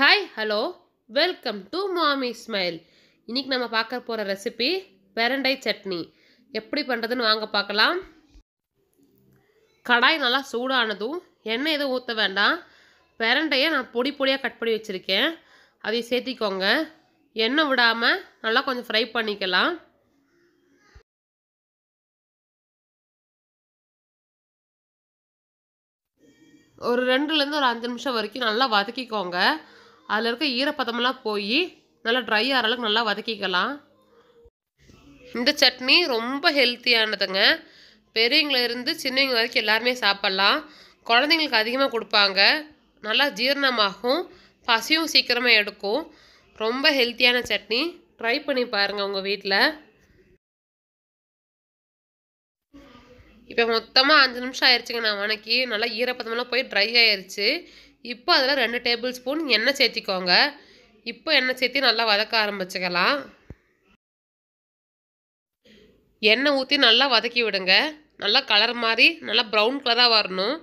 hi hello welcome to Mami smile இன்றைக்கி நம்ம பார்க்க போகிற ரெசிபி பெரண்டை சட்னி எப்படி பண்ணுறதுன்னு வாங்க பார்க்கலாம் கடாய் நல்லா சூடானதும் எண்ணெய் எதுவும் ஊற்ற வேண்டாம் பெரண்டையை நான் பொடி பொடியாக கட் பண்ணி வச்சுருக்கேன் அதை சேர்த்திக்கோங்க எண்ணெய் விடாமல் நல்லா கொஞ்சம் ஃப்ரை பண்ணிக்கலாம் ஒரு ரெண்டுலேருந்து ஒரு அஞ்சு நிமிஷம் வரைக்கும் நல்லா வதக்கிக்கோங்க அதில் இருக்க ஈரப்பதமெல்லாம் போய் நல்லா ட்ரை ஆகிற அளவுக்கு நல்லா வதக்கிக்கலாம் இந்த சட்னி ரொம்ப ஹெல்த்தியானதுங்க பெரியவங்களிருந்து சின்னவங்க வரைக்கும் எல்லாருமே சாப்பிட்லாம் குழந்தைங்களுக்கு அதிகமாக கொடுப்பாங்க நல்லா ஜீரணமாகும் பசியும் சீக்கிரமாக எடுக்கும் ரொம்ப ஹெல்த்தியான சட்னி ட்ரை பண்ணி பாருங்கள் உங்கள் வீட்டில் இப்போ மொத்தமாக அஞ்சு நிமிஷம் ஆயிடுச்சுங்க நான் வணக்கி நல்லா ஈரப்பதமெல்லாம் போய் ட்ரை ஆயிடுச்சு இப்போ அதில் ரெண்டு டேபிள் ஸ்பூன் எண்ணெய் சேர்த்திக்கோங்க இப்போ எண்ணெய் சேர்த்து நல்லா வதக்க ஆரம்பிச்சுக்கலாம் எண்ணெய் ஊற்றி நல்லா வதக்கி விடுங்க நல்லா கலர் மாதிரி நல்லா ப்ரௌன் கலராக வரணும்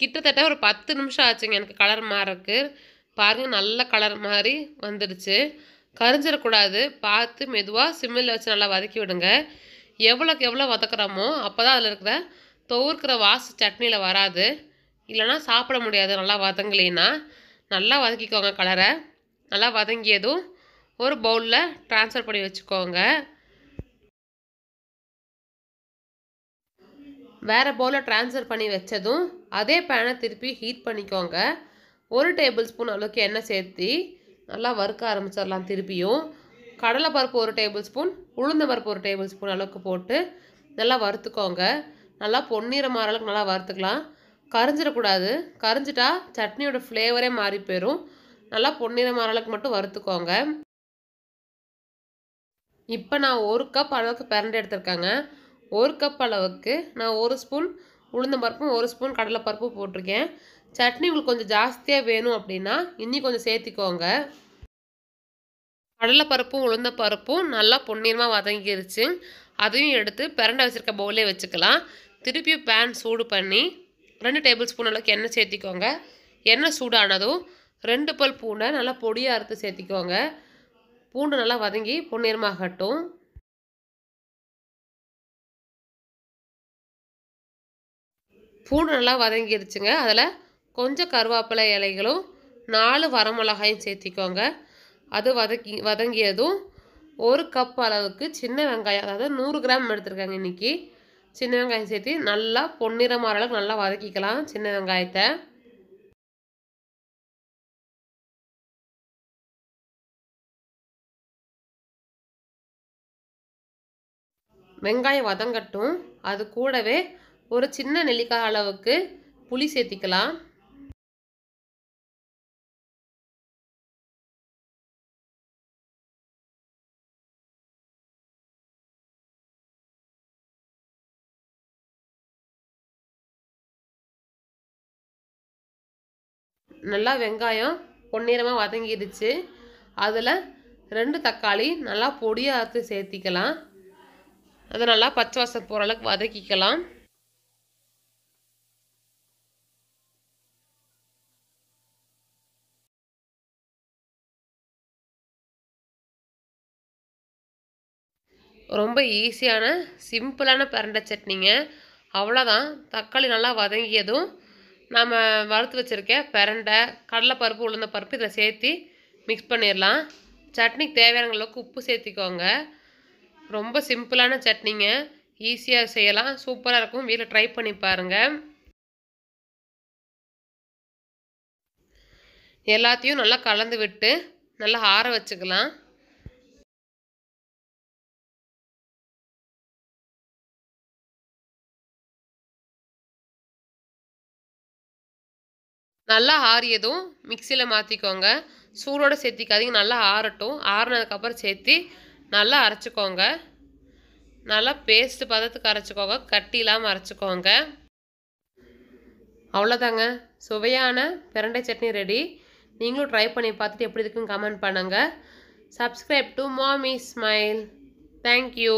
கிட்டத்தட்ட ஒரு பத்து நிமிஷம் ஆச்சுங்க எனக்கு கலர் மாறுறக்கு பாருங்கள் நல்ல கலர் மாதிரி வந்துடுச்சு கரிஞ்சிடக்கூடாது பார்த்து மெதுவாக சிம்மில் வச்சு நல்லா வதக்கி விடுங்க எவ்வளோக்கு எவ்வளோ வதக்குறோமோ அப்போ தான் அதில் இருக்கிற தொவுர்க்கிற வாசு சட்னியில் வராது இல்லைனா சாப்பிட முடியாது நல்லா வதங்கலைன்னா நல்லா வதக்கிக்கோங்க கலரை நல்லா வதங்கியதும் ஒரு பவுலில் ட்ரான்ஸ்ஃபர் பண்ணி வச்சுக்கோங்க வேறு பவுலில் ட்ரான்ஸ்ஃபர் பண்ணி வச்சதும் அதே பேனை திருப்பி ஹீட் பண்ணிக்கோங்க ஒரு டேபிள் ஸ்பூன் அளவுக்கு எண்ணெய் சேர்த்து நல்லா வறுக்க ஆரம்பிச்சிடலாம் திருப்பியும் கடலை பருப்பு ஒரு டேபிள் ஸ்பூன் உளுந்த பருப்பு ஒரு டேபிள் ஸ்பூன் அளவுக்கு போட்டு நல்லா வறுத்துக்கோங்க நல்லா பொன்னிறமாக அளவுக்கு நல்லா வறுத்துக்கலாம் கரைஞ்சிடக்கூடாது கரைஞ்சிட்டா சட்னியோட ஃப்ளேவரே மாறி போயிடும் நல்லா பொன்னிறமான அளவுக்கு மட்டும் வறுத்துக்கோங்க இப்போ நான் ஒரு கப் அளவுக்கு பிறண்டு எடுத்திருக்கேங்க ஒரு கப் அளவுக்கு நான் ஒரு ஸ்பூன் உளுந்தம்பருப்பும் ஒரு ஸ்பூன் கடலைப்பருப்பும் போட்டிருக்கேன் சட்னி உங்களுக்கு கொஞ்சம் ஜாஸ்தியாக வேணும் அப்படின்னா இன்னி கொஞ்சம் சேர்த்திக்கோங்க கடலைப்பருப்பும் உளுந்தப்பருப்பும் நல்லா பொன்னிறமாக வதங்கிருச்சு அதையும் எடுத்து பிறண்டை வச்சுருக்க பவுலே வச்சுக்கலாம் திருப்பி பேன் சூடு பண்ணி ரெண்டு டேபிள் ஸ்பூன் அளவுக்கு எண்ணெய் சேர்த்திக்கோங்க எண்ணெய் சூடானதும் ரெண்டு பல் பூண்டை நல்லா பொடியாக அறுத்து சேர்த்திக்கோங்க பூண்டு நல்லா வதங்கி பொன்னிறமாகட்டும் பூண்டு நல்லா வதங்கிடுச்சுங்க அதில் கொஞ்சம் கருவேப்பிலை இலைகளும் நாலு வரமிளகாயும் சேர்த்திக்கோங்க அது வதக்கி வதங்கியதும் ஒரு கப் அளவுக்கு சின்ன வெங்காயம் அதாவது நூறு கிராம் எடுத்துருக்காங்க இன்றைக்கி சின்ன வெங்காயம் சேர்த்து நல்லா பொன்னிறமாகிற அளவுக்கு நல்லா வதக்கிக்கலாம் சின்ன வெங்காயத்தை வெங்காயம் வதங்கட்டும் அது கூடவே ஒரு சின்ன நெல்லிக்காய் அளவுக்கு புளி சேர்த்திக்கலாம் நல்லா வெங்காயம் பொன்னிறமாக வதங்கிடுச்சு அதில் ரெண்டு தக்காளி நல்லா பொடியாக அறுத்து சேர்த்திக்கலாம் அதை நல்லா பச்சை வாசல் போகிற அளவுக்கு வதக்கிக்கலாம் ரொம்ப ஈஸியான சிம்பிளான பரண்டை சட்னிங்க அவ்வளோதான் தக்காளி நல்லா வதங்கியதும் நாம் வறுத்து வச்சுருக்க கடலை கடலைப்பருப்பு உளுந்த பருப்பு இதில் சேர்த்து மிக்ஸ் பண்ணிடலாம் சட்னிக்கு தேவையான அளவுக்கு உப்பு சேர்த்திக்கோங்க ரொம்ப சிம்பிளான சட்னிங்க ஈஸியாக செய்யலாம் சூப்பராக இருக்கும் வீட்டில் ட்ரை பண்ணி பாருங்கள் எல்லாத்தையும் நல்லா கலந்து விட்டு நல்லா ஆற வச்சுக்கலாம் நல்லா ஆறியதும் மிக்சியில் மாற்றிக்கோங்க சூடோடு சேர்த்திக்காதீங்க நல்லா ஆறட்டும் ஆறினதுக்கப்புறம் சேர்த்து நல்லா அரைச்சிக்கோங்க நல்லா பேஸ்ட்டு பதத்துக்கு அரைச்சிக்கோங்க கட்டி இல்லாமல் அரைச்சிக்கோங்க அவ்வளோதாங்க சுவையான பிரண்டை சட்னி ரெடி நீங்களும் ட்ரை பண்ணி பார்த்துட்டு எப்படி இருக்குன்னு கமெண்ட் பண்ணுங்கள் subscribe to Mami smile thank you